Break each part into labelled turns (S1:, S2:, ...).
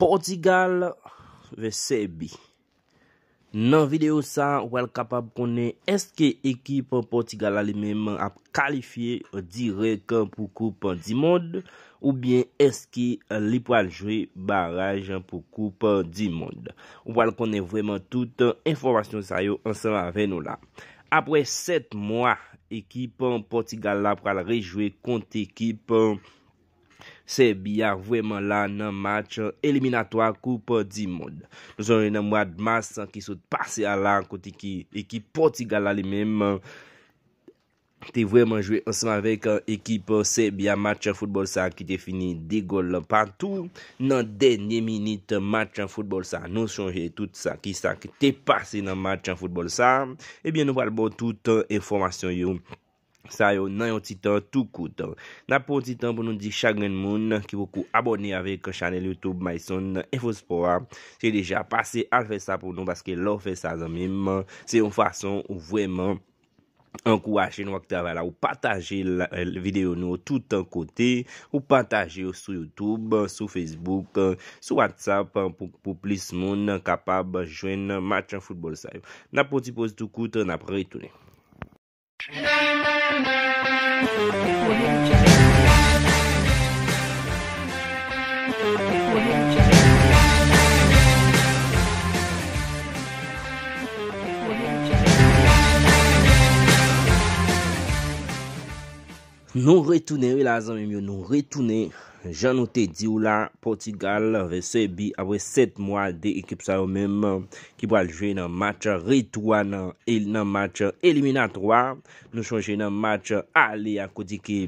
S1: Portigal vesebi Nan video sa wale kapab konen eske ekip Portigal ali menman ap kalifiye direk pou koup di mod Ou bien eske li pwale jwe baraj pou koup di mod Wale konen vweman tout informasyon sa yo ansan avè nou la Apre 7 mwa ekip Portigal la pwale rejwe kont ekip Portigal Sebya vweman lan nan match eliminatoa koup di mod. Nou son yon nan mwad mas ki sot pase alan koti ki ekip poti gala li menm. Te vweman jwe ansan avek ekip Sebya matchan futbol sa ki te fini degol pantou. Nan denye minute matchan futbol sa nou sonje tout sa ki sa ki te pase nan matchan futbol sa. Ebyen nou val bon tout informasyon yon. Sa yo nan yon titan tou koutan Na pou titan pou nou di chak gen moun Ki vokou abone avèk chanel Youtube MySoun, EvoSport Se deja pase an fè sa pou nou Baske lò fè sa zan mim Se yon fason ou vwèman An kou ajen wak te avè la Ou pataje eh, videyo nou tout an kote Ou pataje sou Youtube Sou Facebook, sou Whatsapp Pou plis moun kapab Jwen matchan futbol sa yo Na pou ti pose tou koutan apre etounen Non re-toune, wila zanme myo, non re-toune. Janote Dioula, Portugal, recebi avwe 7 mwa de ekip sa yo menm. Ki po aljwe nan match, Ritouan, il nan match, Elimina 3, nou chonje nan match, ale a kote ke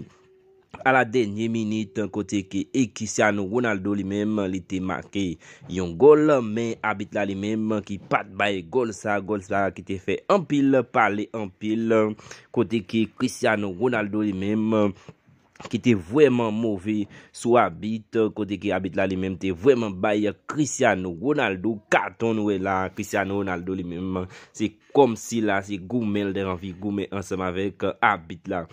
S1: ala denye minute, kote ke Ekisiano Ronaldo li menm, li te make yon gol, men abit la li menm, ki pat baye gol sa, gol sa, ki te fe empil, pale empil, kote ke Ekisiano Ronaldo li menm, Ki te vwèman mouvè sou Abit, kote ki Abit la li mèm, te vwèman baye Cristiano Ronaldo katon wè e la. Cristiano Ronaldo li mèm, se kom si la, se goumèl de anvi, goumè ansèm avèk Abit la.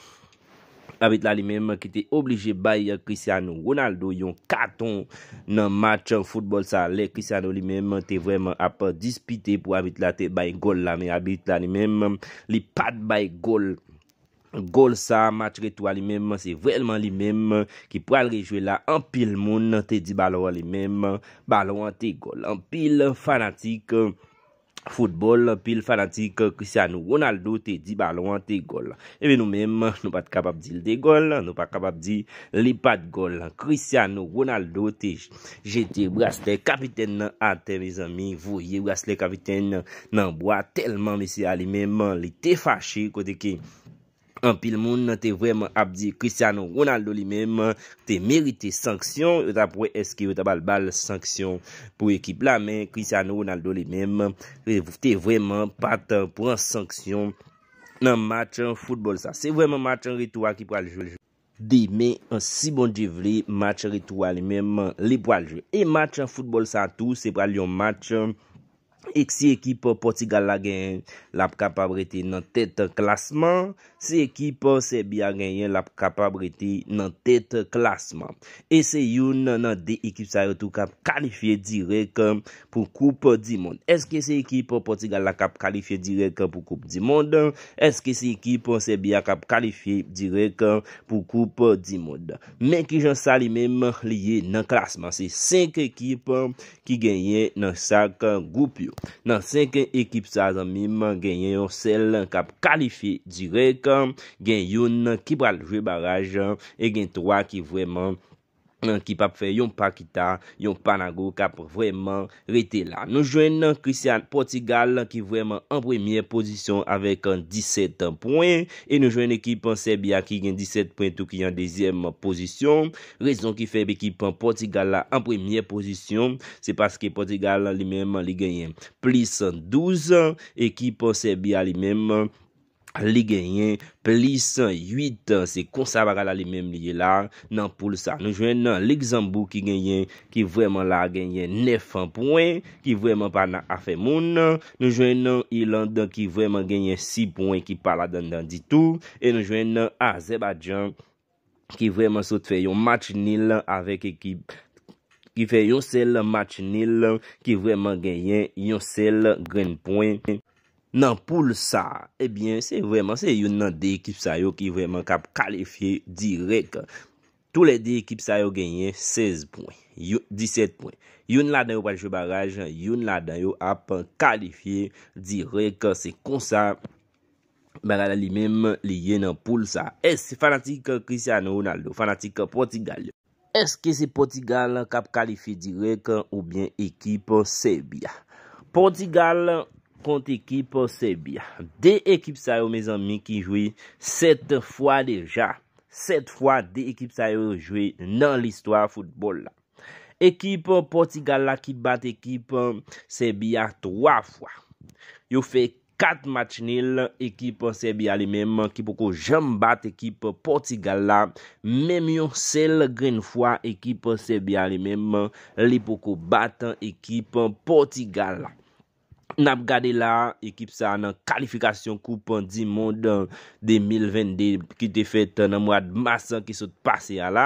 S1: Abit la li mèm, ki te oblijè baye Cristiano Ronaldo yon katon nan match football sa. Le Cristiano li mèm, te vwèman ap dispite pou Abit la te baye gol la. Me Abit la li mèm, li pat baye gol. Gol sa, matre to alimem, se velman alimem, ki pral rejwe la, an pil moun, te di balo an alimem, balo an te gol. An pil fanatik futbol, an pil fanatik Cristiano Ronaldo, te di balo an te gol. Ebe nou menm, nou pat kapap di l de gol, nou pat kapap di li pat gol. Cristiano Ronaldo, te jeti bracelet kapiten nan ate, me zami, vouye bracelet kapiten nan boye, telman me se alimem, li te fache kote ke... An pil moun nan te vwèmen abdi Cristiano Ronaldo li mèm Te merite sanksyon E ta pou eske e ta bal bal sanksyon Pou ekip la men Cristiano Ronaldo li mèm Te vwèmen pat pou an sanksyon Nan match an futbol sa Se vwèmen match an rituwa ki pou aljou Deme an si bon di vli Match an rituwa li mèm E match an futbol sa tout Se pral yon match Ek si ekip Portugal la gen La kapabrete nan tet klasman Se ekip se bi a genyen la kapabriti nan tet klasman E se yon nan de ekip sa yon tou kap kalifiye direk eh, pou koup di moun Eske se ekip potiga la kap kalifiye direk eh, pou koup di moun Eske se ekip se bi a kap kalifiye direk eh, pou koup di moun Men ki jan sali menman liye nan klasman Se 5 ekip ki genyen nan sak group yo Nan 5 ekip sa zan mimman genyen yon sel kap kalifiye direk gen yon ki pral jwe baraj e gen 3 ki vwèman ki pap fè yon pakita yon panago kap vwèman rete la. Nou jwen nan Christian Portugal ki vwèman an premye pozisyon avek an 17 poyen e nou jwen ekipan Sebi a ki gen 17 poyen tou ki an dezyem pozisyon. Rezon ki fèb ekipan Portugal la an premye pozisyon se paske Portugal la li mèman li genyen plis 12 ekipan Sebi a li mèman Li genyen pli 108, se konsa bagala li menm liye la nan pou lisa. Nou jwen nan Ligue Zambou ki genyen, ki vweman la genyen 9-1 poen, ki vweman pa nan Afemoun nan. Nou jwen nan Ilan dan ki vweman genyen 6 poen ki pa la dan dan ditou. E nou jwen nan Azeba Djan ki vweman sot fe yon match nil avèk ekip ki fe yon sel match nil ki vweman genyen yon sel green poen. nan pou sa, ebyen, se yon nan de ekip sa yo ki yon nan kap kalifiye direk tou le de ekip sa yo genye 16 poun, 17 poun yon nan yo ap kalifiye direk se konsa, bagada li menm liye nan pou sa es, se fanatik Christiano Ronaldo, fanatik Portugal eske se Portugal kap kalifiye direk ou bien ekip Serbia Portugal Kont ekip Sebiya, de ekip sa yo me zanmi ki jwe 7 fwa deja, 7 fwa de ekip sa yo jwe nan listwa futbol la. Ekip Portigal la ki bat ekip Sebiya 3 fwa. Yo fe 4 match nil, ekip Sebiya li menman ki poko jam bat ekip Portigal la. Mem yo sel gen fwa ekip Sebiya li menman li poko bat ekip Portigal la. Nap gade la ekip sa nan kalifikasyon koup di moun de 2022 ki te fet nan mwad masan ki sot pase ya la.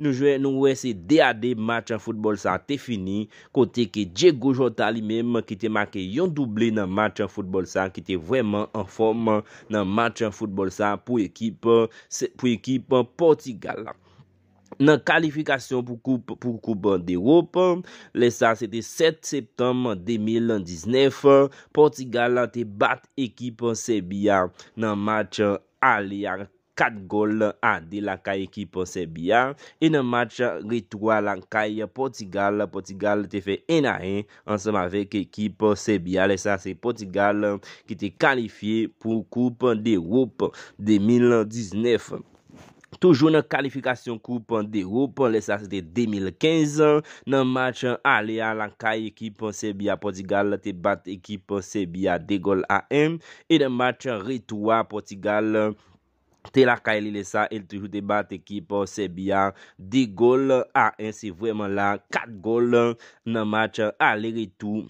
S1: Nou jwe nou wese deade match an futbol sa te fini kote ke Diego Jota li menm ki te make yon double nan match an futbol sa ki te vweman an form nan match an futbol sa pou ekip Portugal la. Nan kalifikasyon pou koup pou koup d'Europe, lesa se te 7 septem 2019, Portugal te bat ekip Sebiya nan match a li an 4 gol an de la kay ekip Sebiya. E nan match re 3 lan kay Portugal, Portugal te fe ena en ansenm avek ekip Sebiya. Lesa se Portugal ki te kalifikasyon pou koup pou koup d'Europe 2019. Toujou nan kalifikasyon koupon de Europe, lè sa se de 2015. Nan match Alea lankay ekip Sebiya Portugal te bat ekip Sebiya Degol A1. E nan match Ritoua Portugal te lankay lè sa el toujou te bat ekip Sebiya Degol A1. Se vwèman lan 4 gol nan match Alea Ritoua.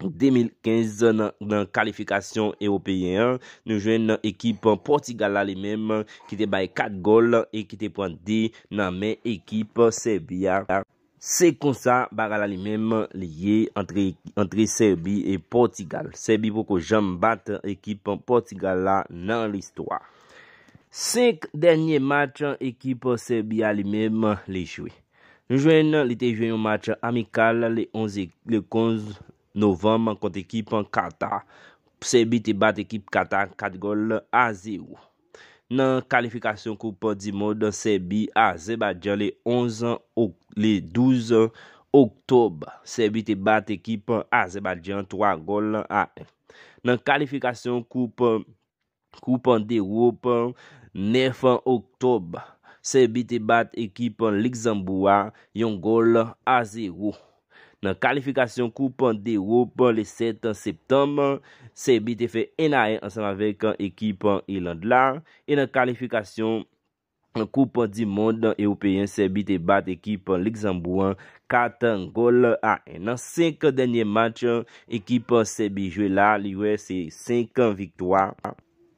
S1: 2015 nan kalifikasyon europeyen. Nou jwen nan ekip Portigala li menm ki te baye 4 gol e ki te pwande nan men ekip Serbia. Se konsa bagala li menm liye antre Serbi e Portigal. Serbi voko jambat ekip Portigala nan listwa. 5 denye mat ekip Serbia li menm li jwe. Nou jwen nan li te jwen yon mat amikal le 11 et 15 Novman kont ekip kata, Sebi te bat ekip kata kat gol a 0. Nan kalifikasyon koup di mod Sebi a Zebadjan le 12 oktob, Sebi te bat ekip a Zebadjan 3 gol a 1. Nan kalifikasyon koup de wop 9 oktob, Sebi te bat ekip Lik Zamboua yon gol a 0. Nan kalifikasyon koupan de Europe, le 7 septembre, Sebi te fe ena en ansan avèk ekipan Elan Dla. E nan kalifikasyon koupan di monde, European Sebi te bat ekipan Lixambouan, Katangol A. E nan 5 denye match, ekipan Sebi jwe la, liwe se 5 an viktwa.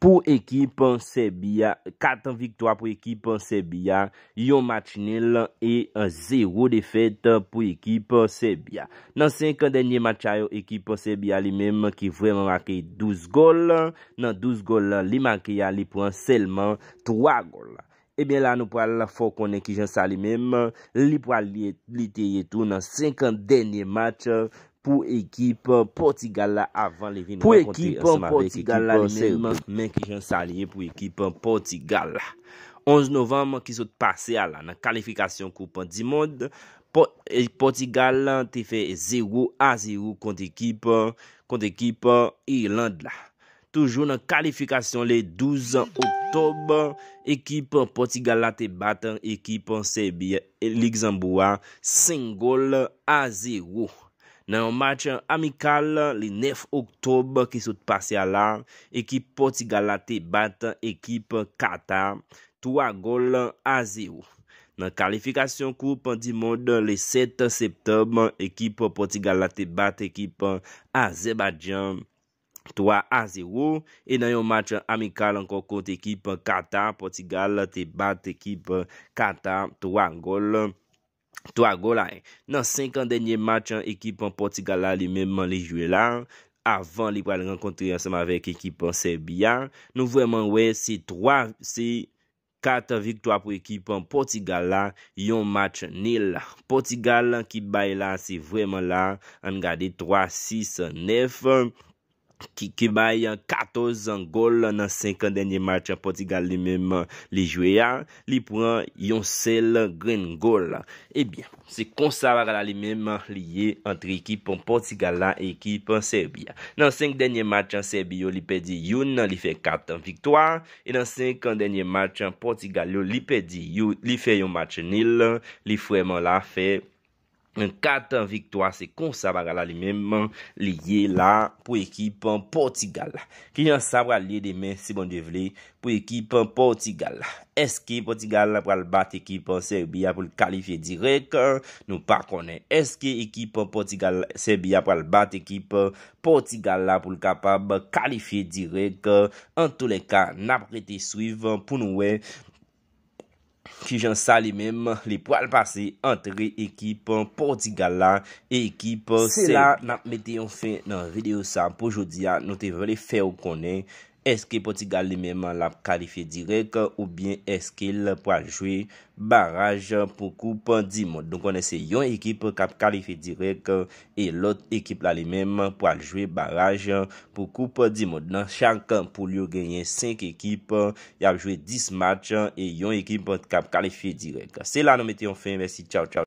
S1: pou ekip Sebya, katan viktoa pou ekip Sebya, yon matinil e zero defet pou ekip Sebya. Nan 5 denye mat chayo, ekip Sebya li menm ki vwèman ake 12 gol, nan 12 gol li manke ya li pou an selman 3 gol. Ebyen la nou pou al fò konen ki jan sa li menm, li pou al li teye tou nan 5 denye mat chyo, Pou ekip euh, Portigal la avan le vin makonte an sema vek ekip euh, Portigal la euh, li men men ki jen salye pou ekip Portigal la 11 Novam ki sot pase ala nan kalifikasyon koupan di mod Portigal la te fe 0 a 0 kont ekip Irland la Toujou nan kalifikasyon le 12 Oktob ekip Portigal la te baten ekip Sebi Elixamboua Sengol a 0 Nan yon match amikal li 9 Oktob ki sot pase ala, ekip Portigala te bat ekip Kata, 3 gol a 0. Nan kalifikasyon koup di mod le 7 Septem ekip Portigala te bat ekip Azebadyan, 3 a 0. E nan yon match amikal anko kote ekip Kata, Portigala te bat ekip Kata, 3 gol a 0. To a go la, nan 50 denye match an ekipan Porti Gala li menman li jwe la, avan li pral renkontri anseman vek ekipan Serbia, nou vweman we se 3, se 4 victwa pou ekipan Porti Gala yon match nil la. Porti Gala ki bay la se vweman la, an gade 3, 6, 9. Ki ba yon 14 an gol nan 5 an denye match an Portugal li mèm li jwe ya. Li pran yon sel green goal la. Ebyen, se konsava gala li mèm li ye antre ekip an Portugal la e ekip an Serbia. Nan 5 denye match an Serbia li pedi yon nan li fe 4 an victwa. E nan 5 an denye match an Portugal li pedi yon, li fe yon match nil, li fwèman la fe... Un katan viktoa se konsabar ala li menmen liye la pou ekip Portigal. Ki yon sabra liye demen si bon devle pou ekip Portigal. Eske Portigal pral bat ekip Serbia pou l kalifiye direk nou pa kone. Eske ekip Serbia pral bat ekip Portigal la pou l kapab kalifiye direk. An tou le ka naprete suiv pou nou we. Ki jan sa li menm, li po al pase, entre ekip, porti gala, e ekip, se la nan mete yon fin nan video sa. Po jodi ya, nou te vele fe ou konen. Eske poti gale li menman la kalife direk ou bien eske la pou al jwe baraj pou koup di mod. Don konen se yon ekip kap kalife direk e lot ekip la li menman pou al jwe baraj pou koup di mod. Nan chan kan pou liyo genyen 5 ekip yap jwe 10 match e yon ekip kap kalife direk. Se la nou meti yon fèm, mersi, chow chow.